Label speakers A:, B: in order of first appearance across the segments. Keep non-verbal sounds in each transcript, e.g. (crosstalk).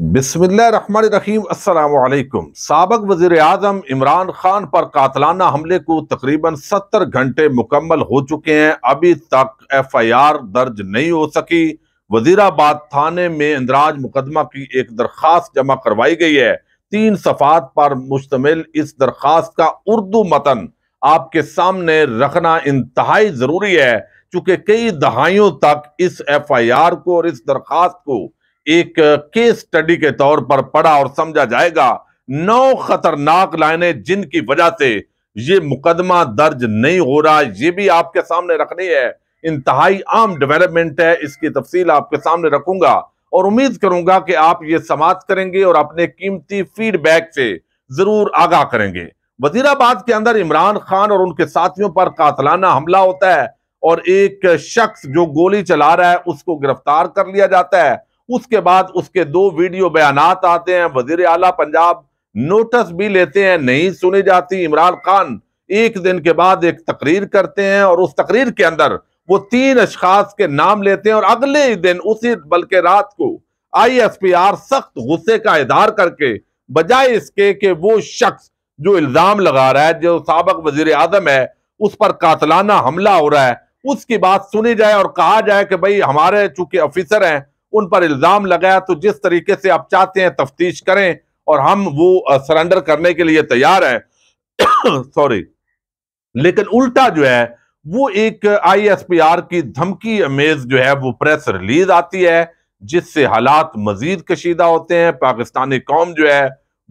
A: बिसमीम अल्लाम सबक वज़ी अजम इमरान खान पर कातलाना हमले को तकरीबन सत्तर घंटे मुकम्मल हो चुके हैं अभी तक एफ आई आर दर्ज नहीं हो सकी वजीराबाद थाने में इंदराज मुकदमा की एक दरख्वास्त जमा करवाई गई है तीन सफात पर मुश्तमिल इस दरख्वास्त का उर्दू मतन आपके सामने रखना इंतहाई ज़रूरी है चूंकि कई दहाइयों तक इस एफ आई आर को और इस दरख्वास्त को एक केस स्टडी के तौर पर पढ़ा और समझा जाएगा नौ खतरनाक लाइने जिनकी वजह से ये मुकदमा दर्ज नहीं हो रहा ये भी आपके सामने रखनी है इंतहाई आम डेवलपमेंट है इसकी तफसील आपके सामने रखूंगा और उम्मीद करूंगा कि आप ये समाप्त करेंगे और अपने कीमती फीडबैक से जरूर आगाह करेंगे वजीराबाद के अंदर इमरान खान और उनके साथियों पर कातलाना हमला होता है और एक शख्स जो गोली चला रहा है उसको गिरफ्तार कर लिया जाता है उसके बाद उसके दो वीडियो बयान आते हैं वजीर अला पंजाब नोटिस भी लेते हैं नहीं सुनी जाती इमरान खान एक दिन के बाद एक तकरीर करते हैं और उस तकरीर के अंदर वो तीन अशखास के नाम लेते हैं और अगले ही दिन उसी बल्कि रात को आई एस पी आर सख्त गुस्से का इधार करके बजाय इसके कि वो शख्स जो इल्ज़ाम लगा रहा है जो सबक वजीर आजम है उस पर कातलाना हमला हो रहा है उसकी बात सुनी जाए और कहा जाए कि भाई हमारे चूंकि ऑफिसर हैं उन पर इल्ज़ाम लगाया तो जिस तरीके से आप चाहते हैं तफ्तीश करें और हम वो सरेंडर करने के लिए तैयार हैं (coughs) सॉरी लेकिन उल्टा जो है वो एक आईएसपीआर की धमकी अमेज जो है वो प्रेस रिलीज आती है जिससे हालात मजीद कशीदा होते हैं पाकिस्तानी कौम जो है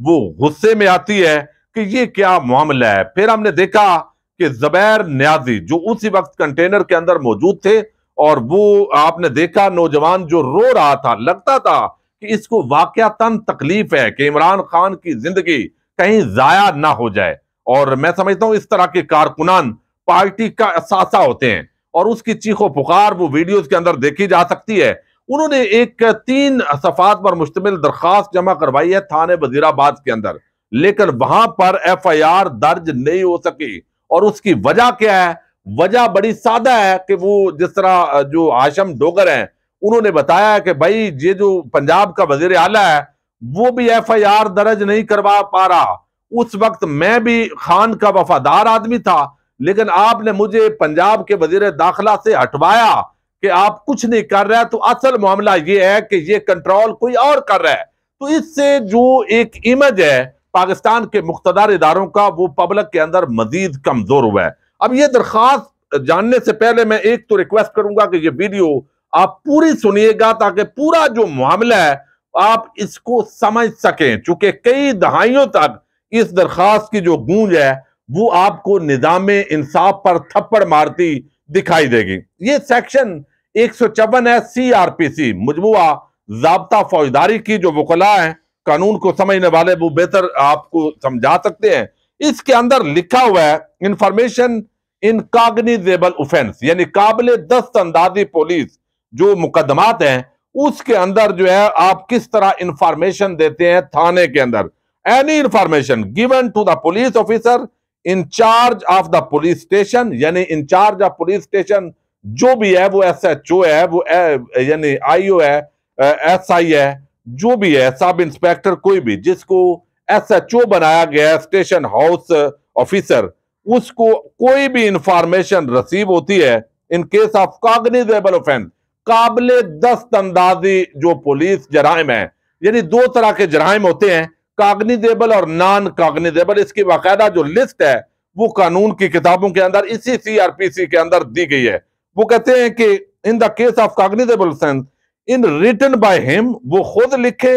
A: वो गुस्से में आती है कि ये क्या मामला है फिर हमने देखा कि जबैर न्याजी जो उसी वक्त कंटेनर के अंदर मौजूद थे और वो आपने देखा नौजवान जो रो रहा था लगता था कि इसको वाकयातन तकलीफ है कि इमरान खान की जिंदगी कहीं जाया ना हो जाए और मैं समझता हूं इस तरह के कारकुनान पार्टी का असासा होते हैं और उसकी चीखो पुकार वो वीडियोस के अंदर देखी जा सकती है उन्होंने एक तीन सफात पर मुश्तमिल दरखास्त जमा करवाई है थाने वजीराबाद के अंदर लेकिन वहां पर एफ आई आर दर्ज नहीं हो सकी और उसकी वजह क्या है वजह बड़ी सादा है कि वो जिस तरह जो आशम डोगर हैं उन्होंने बताया कि भाई ये जो पंजाब का वजीर आला है वो भी एफ आई आर दर्ज नहीं करवा पा रहा उस वक्त मैं भी खान का वफादार आदमी था लेकिन आपने मुझे पंजाब के वजीर दाखिला से हटवाया कि आप कुछ नहीं कर रहे तो असल मामला ये है कि ये कंट्रोल कोई और कर रहा है तो इससे जो एक इमेज है पाकिस्तान के मुख्तदार इदारों का वो पब्लिक के अंदर मजीद कमजोर हुआ है अब ये दरखास्त जानने से पहले मैं एक तो रिक्वेस्ट करूंगा कि ये वीडियो आप पूरी सुनिएगा ताकि पूरा जो मामला है आप इसको समझ सकें चूंकि कई दहाइयों तक इस दरखास्त की जो गूंज है वो आपको निजाम इंसाफ पर थप्पड़ मारती दिखाई देगी ये सेक्शन एक सौ चौवन है सी आर पी सी मजमुआ जबता फौजदारी की जो वकला है कानून को समझने वाले वो बेहतर आपको समझा सकते हैं इसके अंदर लिखा हुआ है इंफॉर्मेशन इनकागनिजेबल ऑफेंस यानी काबिल दस्त अंदाजी पुलिस जो मुकदमात हैं उसके अंदर जो है आप किस तरह इंफॉर्मेशन देते हैं थाने के अंदर any information given to the police officer in charge of the police station यानी इंचार्ज ऑफ पुलिस स्टेशन जो भी है वो एस एच ओ है वो यानी आईओ है एस आई है जो भी है सब इंस्पेक्टर कोई भी जिसको एसएचओ बनाया गया स्टेशन हाउस ऑफिसर उसको कोई भी इंफॉर्मेशन रसीव होती है in case of cognizable offence काबले दस्त अंदाजी जो पुलिस जराइम है यानी दो तरह के जराइम होते हैं कागनीजेबल और नॉन कागनीजेबल इसकी बाकायदा जो लिस्ट है वो कानून की किताबों के अंदर इसी सीआरपीसी के अंदर दी गई है वो कहते हैं कि in the case of cognizable in written by him वो खुद लिखे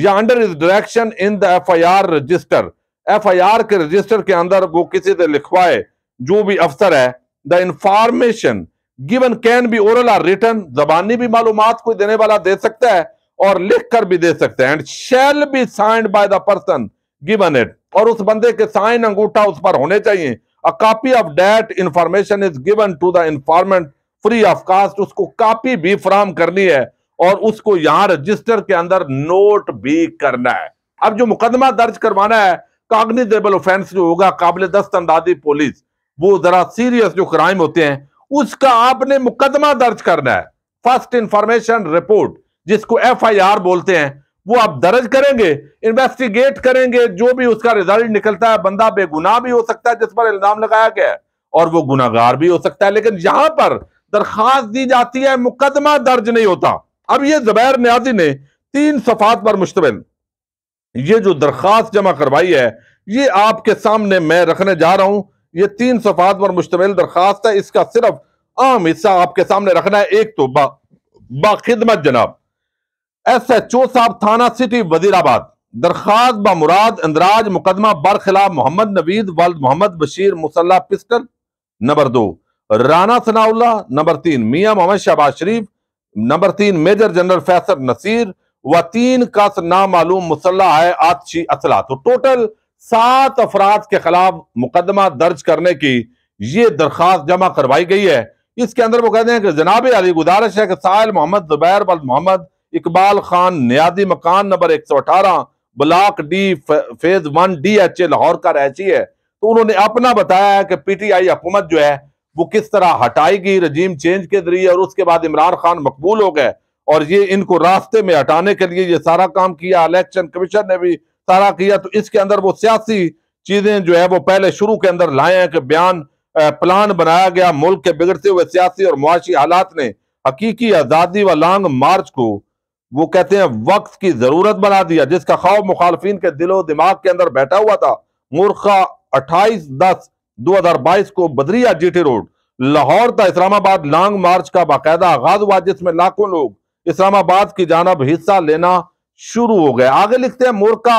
A: या under his direction in the FIR register FIR के रजिस्टर के अंदर वो किसी से लिखवाए जो भी अफसर है the information given can be oral or written जबानी भी मालूम कोई देने वाला दे सकता है और लिख कर भी दे सकते हैं and shall be signed by the person given it और उस बंदे के साइन अंगूठा उस पर होने चाहिए a copy of that information is given to the informant free of cost उसको कॉपी भी फ्राम करनी है और उसको यहां रजिस्टर के अंदर नोट भी करना है अब जो मुकदमा दर्ज करवाना है कागनीजेबल ऑफेंस जो होगा काबिल दस्त अंदाजी पुलिस वो जरा सीरियस जो क्राइम होते हैं उसका आपने मुकदमा दर्ज करना है फर्स्ट इंफॉर्मेशन रिपोर्ट जिसको एफआईआर बोलते हैं वो आप दर्ज करेंगे इन्वेस्टिगेट करेंगे जो भी उसका रिजल्ट निकलता है बंदा बेगुनाह भी हो सकता है जिस पर इल्जाम लगाया गया है और वो गुनागार भी हो सकता है लेकिन यहां पर दरखास्त दी जाती है मुकदमा दर्ज नहीं होता अब ये जबैर न्याजी ने तीन सफात पर मुश्तमिल ये जो दरख्वास्त जमा करवाई है ये आपके सामने मैं रखने जा रहा हूं ये तीन सफात पर मुश्तमिल दरख्वास्त है इसका सिर्फ आम हिस्सा आपके सामने रखना है एक तो बाखिदमत बा, जनाब एस एच ओ साहब थाना सिटी वजीराबाद दरख्वास्त ब मुराद इंदराज मुकदमा बरखिलाफ मोहम्मद नवीद वाल मोहम्मद बशीर मुसल्ला पिस्टल नंबर दो राना सनाउल्ला नंबर तीन मियाँ मोहम्मद शहबाज शरीफ नंबर तीन मेजर जनरल फैसल नसीर व तीन का नामालूम मुसल्ला है आतशी असला तो टोटल सात अफराद के खिलाफ मुकदमा दर्ज करने की ये दरखास्त जमा करवाई गई है इसके अंदर वो कहते हैं कि जनाब अली गुजारिश है कि साहिल मोहम्मद जुबैर बल मोहम्मद इकबाल खान न्याजी मकान नंबर एक सौ अठारह block D phase one D H A Lahore का रहची है तो उन्होंने अपना बताया है कि पीटीआई हुकूमत जो है वो किस तरह हटाएगी रजीम चेंज के जरिए और उसके बाद इमरान खान मकबूल हो गए और ये इनको रास्ते में हटाने के लिए ये सारा काम किया इलेक्शन कमीशन ने भी सारा किया तो इसके अंदर वो सियासी चीजें जो है वो पहले शुरू के अंदर लाए हैं कि बयान प्लान बनाया गया मुल्क के बिगड़ते हुए सियासी और मुआशी हालात ने हकीकी आज़ादी व लॉन्ग मार्च को वो कहते हैं वक्त की जरूरत बना दिया जिसका खौफ मुखालफी के दिलो दिमाग के अंदर बैठा हुआ था मूर्खा अट्ठाईस दस 2022 को बदरिया जीटी रोड लाहौर तथा इस्लामाबाद लॉन्ग मार्च का बाकायदा आगाज हुआ जिसमें लाखों लोग इस्लामाबाद की जानब हिस्सा लेना शुरू हो गए आगे लिखते हैं मोरका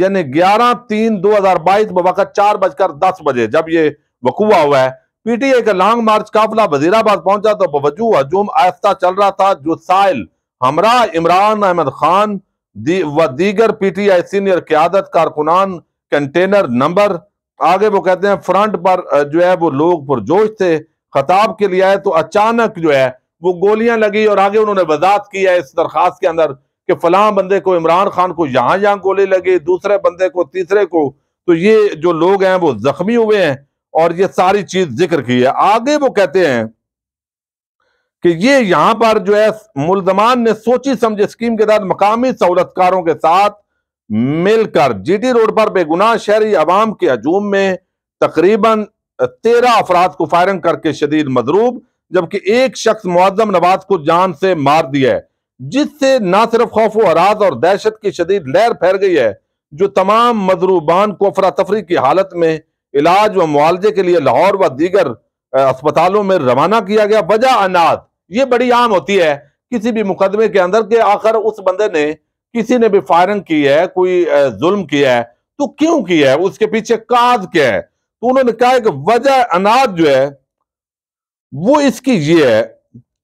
A: यानी 11 तीन 2022 बवकत चार बजकर दस बजे जब ये वकुआ हुआ है पीटीए का लॉन्ग मार्च काफिला वजीराबाद पहुंचा तो बवजू हजूम आहिस्ता चल रहा था जो साइल हमरा इमरान अहमद खान दी, व दीगर पीटीआई सीनियर क्यादत कारकुनान कंटेनर नंबर आगे वो कहते हैं फ्रंट पर जो है वो लोग पुरजोश थे खताब के लिए आए तो अचानक जो है वो गोलियां लगी और आगे उन्होंने वजात की है इस दरखास्त के अंदर कि फलां बंदे को इमरान खान को यहाँ यहां गोली लगी दूसरे बंदे को तीसरे को तो ये जो लोग हैं वो जख्मी हुए हैं और ये सारी चीज जिक्र की है आगे वो कहते हैं कि ये यहां पर जो है मुलजमान ने सोची समझी स्कीम के तहत मकामी सहूलतकारों के साथ मिलकर जीटी रोड पर बेगुनाह शहरी आवाम के हजूम में तकरीबन तेरह अफराद को फायरिंग करके शदीद मदरूब जबकि एक शख्स मुआजम नवाज को जान से मार दिया है जिससे न सिर्फ खौफ वराज और दहशत की शदीद लहर फैल गई है जो तमाम मदरूबान को अफरा तफरी की हालत में इलाज व मुआवजे के लिए लाहौर व दीगर अस्पतालों में रवाना किया गया वजह अनाज ये बड़ी आम होती है किसी भी मुकदमे के अंदर के आखिर उस बंदे ने किसी ने भी फायरिंग की है कोई जुल्म किया है तो क्यों किया है उसके पीछे काज क्या है तो उन्होंने कहा कि वजह अनाज जो है वो इसकी ये है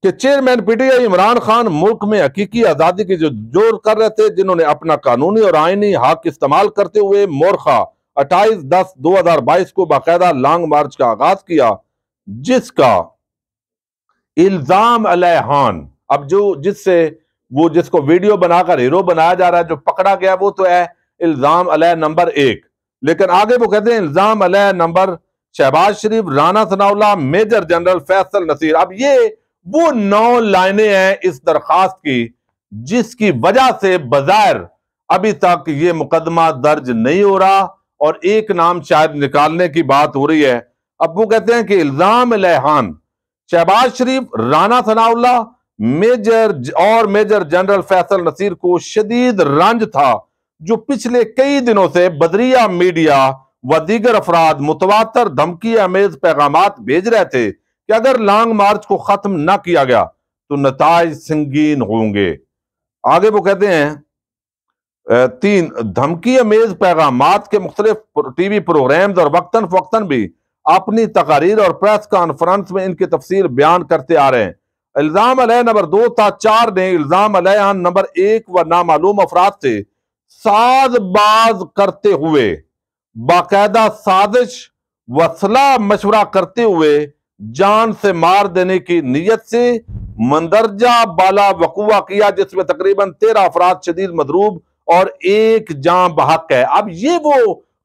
A: कि चेयरमैन पीटीआई इमरान खान मुल्क में हकीकी आज़ादी की जो जोर कर रहे थे जिन्होंने अपना कानूनी और आईनी हक इस्तेमाल करते हुए मोरखा अट्ठाईस दस दो हजार बाईस को बाकायदा लॉन्ग मार्च का आगाज किया जिसका इल्जाम अलहान अब जो जिससे वो जिसको वीडियो बनाकर हीरो बनाया जा रहा है जो पकड़ा गया वो तो है इल्जाम अलह नंबर एक लेकिन आगे वो कहते हैं इल्जाम अलह number Shahbaz Sharif Rana Sanaullah major general Faisal Naseer अब ये वो नौ लाइनें हैं इस दरखास्त की जिसकी वजह से बजायर अभी तक ये मुकदमा दर्ज नहीं हो रहा और एक नाम शायद निकालने की बात हो रही है अब वो कहते हैं कि इल्जाम लहान शहबाज शरीफ राना सनाउल्ला मेजर और मेजर जनरल फैसल नसीर को शदीद रंज था जो पिछले कई दिनों से बदरिया मीडिया व दीगर अफराद मुतवातर धमकी आमेज पैगाम भेज रहे थे कि अगर लॉन्ग मार्च को खत्म ना किया गया तो नतज संगीन होंगे आगे वो कहते हैं तीन धमकी अमेज पैगाम के मुख्तलिफ टीवी प्रोग्राम और वक्ता फवक्ता भी अपनी तकारीर और प्रेस कॉन्फ्रेंस में इनकी तफसर बयान करते आ रहे हैं इल्ज़ाम अलह नंबर दो था चार ने इल्ज़ाम अलह नंबर एक व नामालूम अफराद से साजबाज करते हुए बाकायदा साजिश वसला मशवरा करते हुए जान से मार देने की नीयत से मंदरजा बाला वकुआ किया जिसमें तकरीबन तेरह अफराद शदीद मदरूब और एक जान बहक है अब ये वो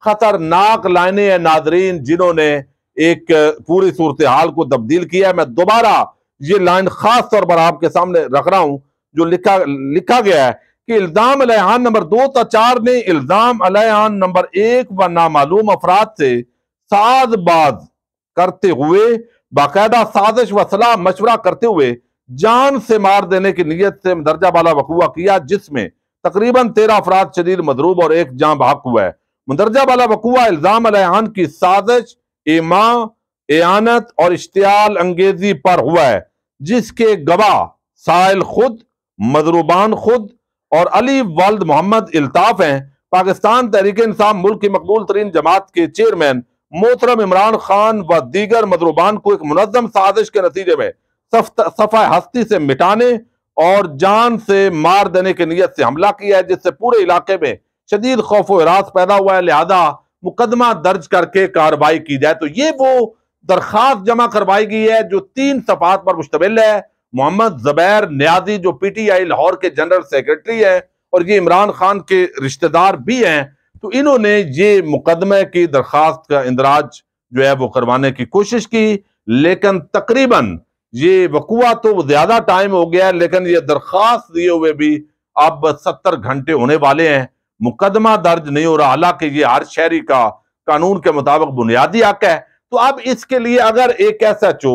A: खतरनाक लाइने नाजरीन जिन्होंने एक पूरी सूरत हाल को तब्दील किया है मैं दोबारा ये लाइन खास तौर पर आपके सामने रख रहा हूं जो लिखा लिखा गया है कि इल्ज़ाम अलहान नंबर दो त तो चार में इल्ज़ाम अलहान नंबर एक व नामालूम अफराद से बाज करते हुए बाकायदा साजिश व सलाह मशवरा करते हुए जान से मार देने की नीयत से दर्जा बाला वकूआ किया जिसमें तकरीबन तेरह अफराद शदीद मदरूब और एक जाँ बहक हुआ है मुंदरजा वाला वकूआ इल्ज़ाम अलहान की साजिश इमाम एनत और इश्तियाल अंगेजी पर हुआ है जिसके गवाह साइल खुद मजरूबान खुद और अली वालद मोहम्मद अल्ताफ हैं पाकिस्तान तहरीक इंसाफ मुल्क की मकबूल तरीन जमात के चेयरमैन मोहतरम इमरान खान व दीगर मजरूबान को एक मुनम साजिश के नतीजे में सफा हस्ती से मिटाने और जान से मार देने की नीयत से हमला किया है जिससे पूरे इलाके में शदीद खौफ हरास पैदा हुआ है लिहाजा मुकदमा दर्ज करके कार्रवाई की जाए तो ये वो दरखास्त जमा करवाई गई है जो तीन सफात पर मुश्तमिल है मोहम्मद जबैर न्याजी जो पी टी आई लाहौर के जनरल सेक्रेटरी है और ये इमरान खान के रिश्तेदार भी हैं तो इन्होंने ये मुकदमे की दरख्वास्त का इंदराज जो है वो करवाने की कोशिश की लेकिन तकरीबन ये वकुआ तो ज्यादा टाइम हो गया है लेकिन ये दरख्वास्त दिए हुए भी अब सत्तर घंटे होने वाले हैं मुकदमा दर्ज नहीं हो रहा हालांकि ये हर शहरी का कानून के मुताबिक बुनियादी हक है तो अब इसके लिए अगर एक एस एच ओ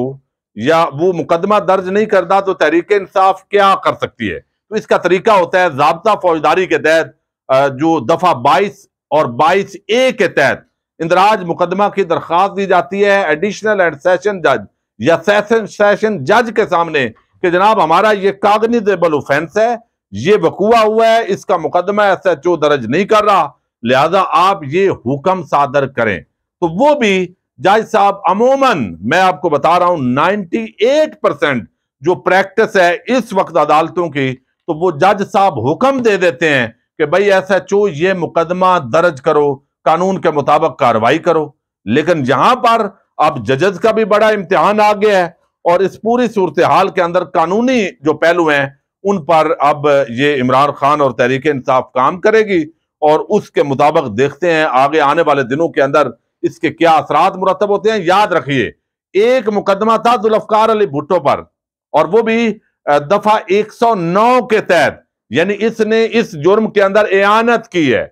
A: या वो मुकदमा दर्ज नहीं करता तो तहरीक इंसाफ क्या कर सकती है तो इसका तरीका होता है जबता फौजदारी के तहत जो दफा बाईस और बाईस ए के तहत इंदराज मुकदमा की दरखास्त दी जाती है एडिशनल एंड सेशन जज या सेशन सेशन जज के सामने कि जनाब हमारा ये कागनीजेबल ऑफेंस है ये वकुआ हुआ है इसका मुकदमा एस एच ओ दर्ज नहीं कर रहा लिहाजा आप ये हुक्म सादर करें तो वो भी जज साहब अमूमन मैं आपको बता रहा हूं 98 परसेंट जो प्रैक्टिस है इस वक्त अदालतों की तो वो जज साहब हुक्म दे देते हैं कि भाई एस एच ये मुकदमा दर्ज करो कानून के मुताबिक कार्रवाई करो लेकिन यहां पर अब जजेस का भी बड़ा इम्तिहान आ गया है और इस पूरी सूरत हाल के अंदर कानूनी जो पहलू हैं उन पर अब ये इमरान खान और तहरीक इंसाफ काम करेगी और उसके मुताबिक देखते हैं आगे आने वाले दिनों के अंदर इसके क्या असरात मुरतब होते हैं याद रखिए एक मुकदमा था जुल्फकार अली भुट्टो पर और वो भी दफा 109 के तहत यानी इसने इस जुर्म के अंदर एनत की है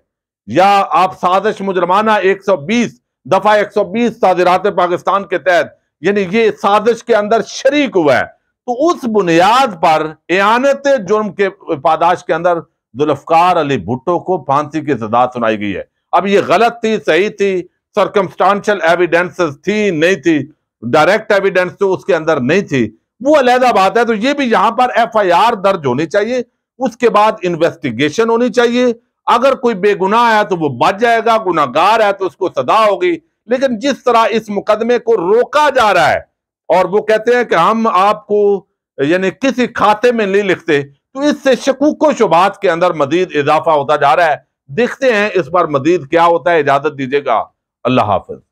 A: या आप साजिश मुजरमाना 120 दफा 120 साजिरात पाकिस्तान के तहत यानी ये साजिश के अंदर शरीक हुआ है तो उस बुनियाद पर एनत जुर्म के पादाश के अंदर जुल्फकार अली भुट्टो को फांसी की सजा सुनाई गई है अब ये गलत थी सही थी सरकमस्टांशल एविडेंस थी नहीं थी डायरेक्ट एविडेंस तो उसके अंदर नहीं थी वो अलहदा बात है तो ये भी यहां पर एफआईआर दर्ज होनी चाहिए उसके बाद इन्वेस्टिगेशन होनी चाहिए अगर कोई बेगुनाह है तो वो बच जाएगा गुनागार है तो उसको सदा होगी लेकिन जिस तरह इस मुकदमे को रोका जा रहा है और वो कहते हैं कि हम आपको यानी किसी खाते में नहीं लिखते तो इससे शकूक शुबात के अंदर मजीद इजाफा होता जा रहा है देखते हैं इस बार मजीद क्या होता है इजाजत दीजिएगा अल्लाह हाफिज